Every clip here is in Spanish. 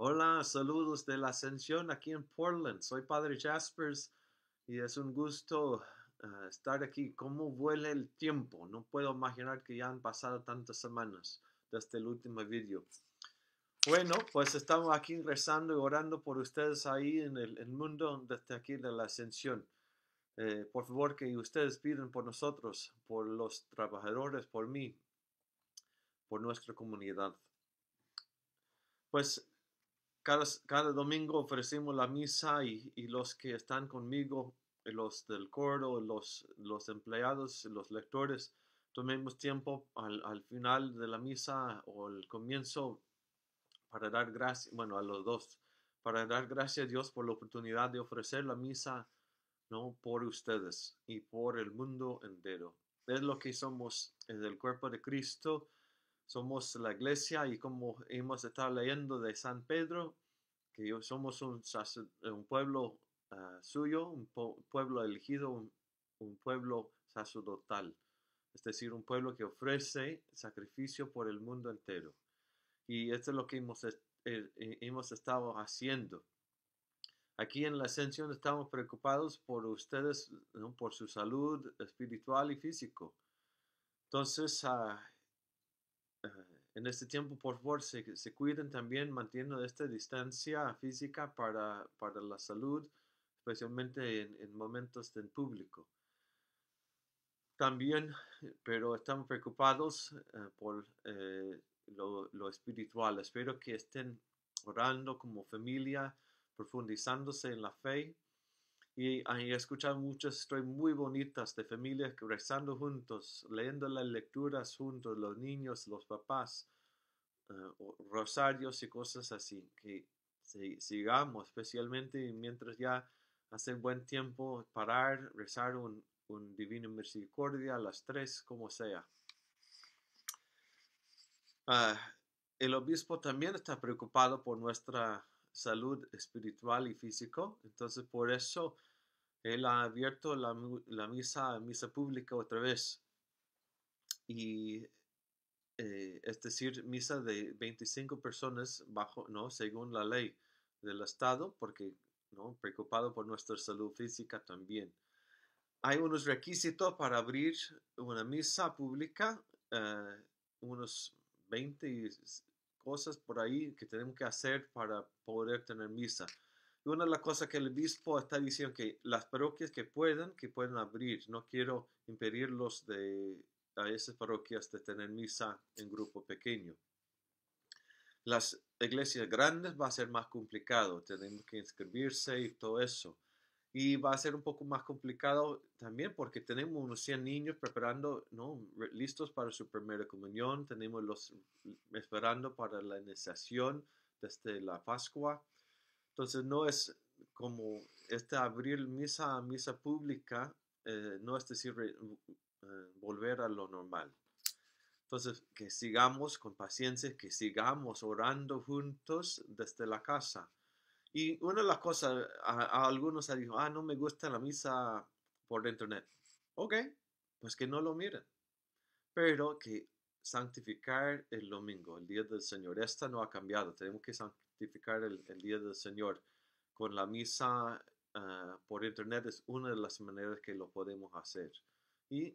Hola, saludos de la Ascensión aquí en Portland. Soy Padre Jaspers y es un gusto ah, estar aquí. ¿Cómo vuela el tiempo? No puedo imaginar que ya han pasado tantas semanas desde el último video. Bueno, pues estamos aquí rezando y orando por ustedes ahí en el, mundo desde aquí de la Ascensión. Eh, por favor, que ustedes pidan por nosotros, por los trabajadores, por mí, por nuestra comunidad. Pues cada, domingo ofrecemos la misa y, los que están conmigo, eh, los del coro, los, los empleados, los lectores, tomemos tiempo al, final de la misa o al comienzo para dar gracias, bueno, a los dos, para dar gracias a Dios por la oportunidad de ofrecer la misa, ¿no? Por ustedes y por el mundo entero. Es lo que somos, es el cuerpo de Cristo somos la iglesia y como hemos estado leyendo de San Pedro, que somos un, pueblo ah, suyo, un pueblo elegido, un, pueblo sacerdotal, es decir, un pueblo que ofrece sacrificio por el mundo entero. Y esto es lo que hemos, eh, eh, hemos estado haciendo. Aquí en la Ascensión estamos preocupados por ustedes, por su salud espiritual y físico. Entonces, uh, en este tiempo, por favor, se, se cuiden también manteniendo esta distancia física para, para la salud, especialmente en, momentos en público. También, eh, pero estamos preocupados eh, por eh, lo, lo, espiritual. Espero que estén orando como familia, profundizándose en la fe y he escuchado muchas historias muy bonitas de familias que rezando juntos, leyendo las lecturas juntos, los niños, los papás, eh, rosarios y cosas así. Que sigamos, especialmente mientras ya hace buen tiempo, parar, rezar un, un Divino Misericordia a las tres, como sea. Ah, el obispo también está preocupado por nuestra salud espiritual y físico, entonces por eso él ha abierto la, la misa, misa pública otra vez. Y eh, es decir, misa de 25 personas bajo, ¿no? Según la ley del Estado, porque, ¿no? Preocupado por nuestra salud física también. Hay unos requisitos para abrir una misa pública, eh, unos 20 cosas por ahí que tenemos que hacer para poder tener misa una de las cosas que el obispo está diciendo que las parroquias que puedan, que puedan abrir, no quiero impedirlos de a esas parroquias de tener misa en grupo pequeño. Las iglesias grandes va a ser más complicado, tenemos que inscribirse y todo eso. Y va a ser un poco más complicado también porque tenemos unos 100 niños preparando, listos para su primera comunión, tenemos los esperando para la iniciación desde la Pascua. Entonces no es como este abrir misa a misa pública, eh, no es decir eh, eh, volver a lo normal. Entonces, que sigamos con paciencia, que sigamos orando juntos desde la casa. Y una de las cosas, algunos han dicho, ah, no me gusta la misa por internet. Ok, pues que no lo miren. Pero que santificar el domingo, el día del Señor, esta no ha cambiado, tenemos que santificar el, día del Señor. Con la misa ah, por internet es una de las maneras que lo podemos hacer. Y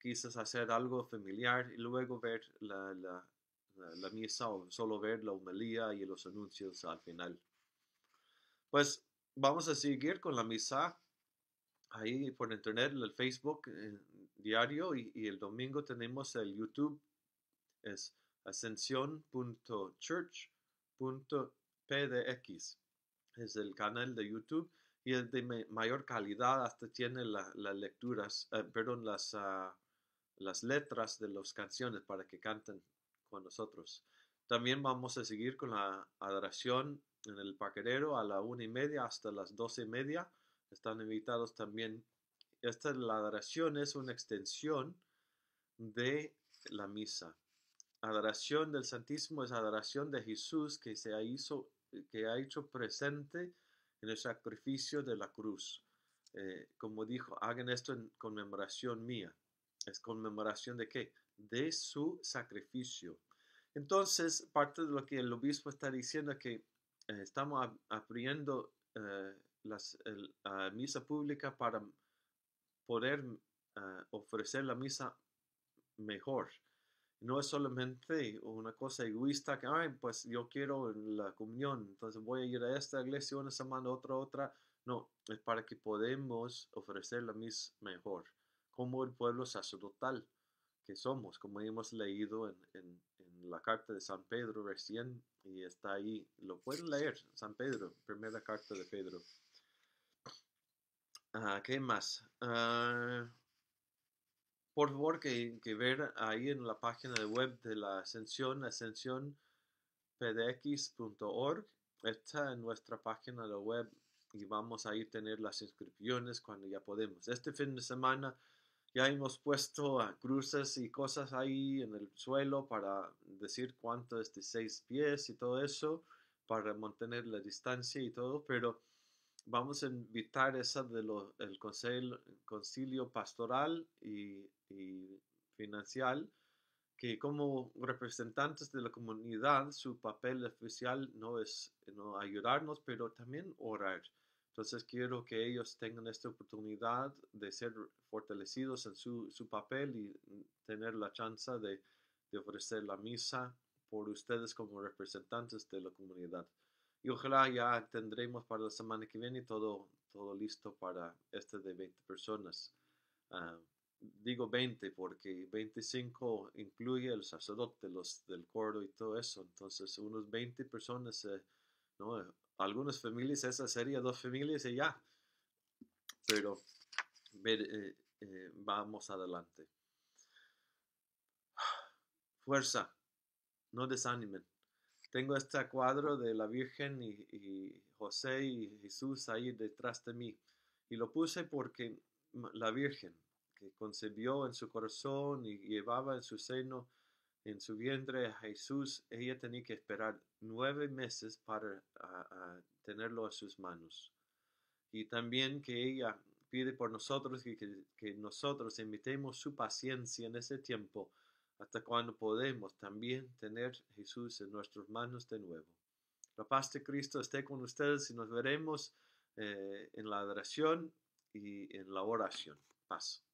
quizás hacer algo familiar y luego ver la, misa o solo ver la homilía y los anuncios al final. Pues vamos a seguir con la misa ahí por internet, el Facebook eh, diario y, el domingo tenemos el YouTube, es ascensión.church .pdx. Es el canal de YouTube y es de mayor calidad, hasta tiene las lecturas, eh, perdón, las, ah, las letras de las canciones para que canten con nosotros. También vamos a seguir con la adoración en el paquerero a la una y media hasta las doce y media. Están invitados también. Esta la adoración es una extensión de la misa adoración del Santísimo es adoración de Jesús que se ha, hizo, que ha hecho presente en el sacrificio de la cruz. Eh, como dijo, hagan esto en conmemoración mía. ¿Es conmemoración de qué? De su sacrificio. Entonces, parte de lo que el obispo está diciendo es que eh, estamos abriendo eh, la misa pública para poder ofrecer la misa mejor, no es solamente una cosa egoísta que, ay, pues yo quiero la comunión, entonces voy a ir a esta iglesia una semana, otra, otra. No, es para que podamos ofrecer la misa mejor, como el pueblo sacerdotal que somos, como hemos leído en, la carta de San Pedro recién, y está ahí, lo pueden leer, San Pedro, primera carta de Pedro. Ah, ¿Qué más? Ah, por favor que, que, ver ahí en la página de web de la Ascensión, ascensionpdx.org. Está en nuestra página de web y vamos a ir tener las inscripciones cuando ya podemos. Este fin de semana ya hemos puesto cruces y cosas ahí en el suelo para decir cuánto es de seis pies y todo eso, para mantener la distancia y todo, pero vamos a invitar esa del concilio pastoral y y financiar que como representantes de la comunidad su papel oficial no es no ayudarnos, pero también orar. Entonces quiero que ellos tengan esta oportunidad de ser fortalecidos en su, papel y tener la chance de, ofrecer la misa por ustedes como representantes de la comunidad. Y ojalá ya tendremos para la semana que viene todo, todo listo para este de 20 personas. Ah, digo 20 porque 25 incluye el sacerdote, los del coro y todo eso. Entonces, unos 20 personas, eh, ¿no? Eh, algunas familias, esa sería dos familias y ya. Pero eh, vamos adelante. Fuerza, no desanimen. Tengo este cuadro de la Virgen y, y José y Jesús ahí detrás de mí. Y lo puse porque la Virgen, que concebió en su corazón y llevaba en su seno, en su vientre a Jesús, ella tenía que esperar nueve meses para tenerlo en sus manos. Y también que ella pide por nosotros que, que, nosotros emitemos su paciencia en ese tiempo hasta cuando podemos también tener Jesús en nuestras manos de nuevo. La paz de Cristo esté con ustedes y nos veremos eh, en la adoración y en la oración. Paz.